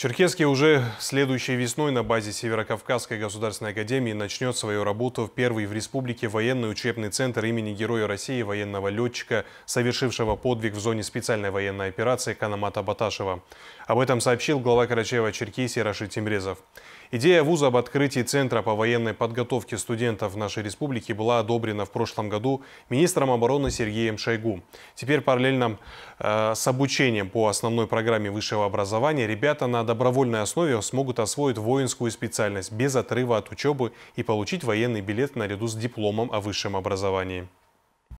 В уже следующей весной на базе Северокавказской государственной академии начнет свою работу в первый в республике военный учебный центр имени Героя России военного летчика, совершившего подвиг в зоне специальной военной операции Канамата Баташева. Об этом сообщил глава Карачаева-Черкесии Рашид Тимрезов. Идея вуза об открытии Центра по военной подготовке студентов в нашей республике была одобрена в прошлом году министром обороны Сергеем Шойгу. Теперь параллельно э, с обучением по основной программе высшего образования ребята на добровольной основе смогут освоить воинскую специальность без отрыва от учебы и получить военный билет наряду с дипломом о высшем образовании.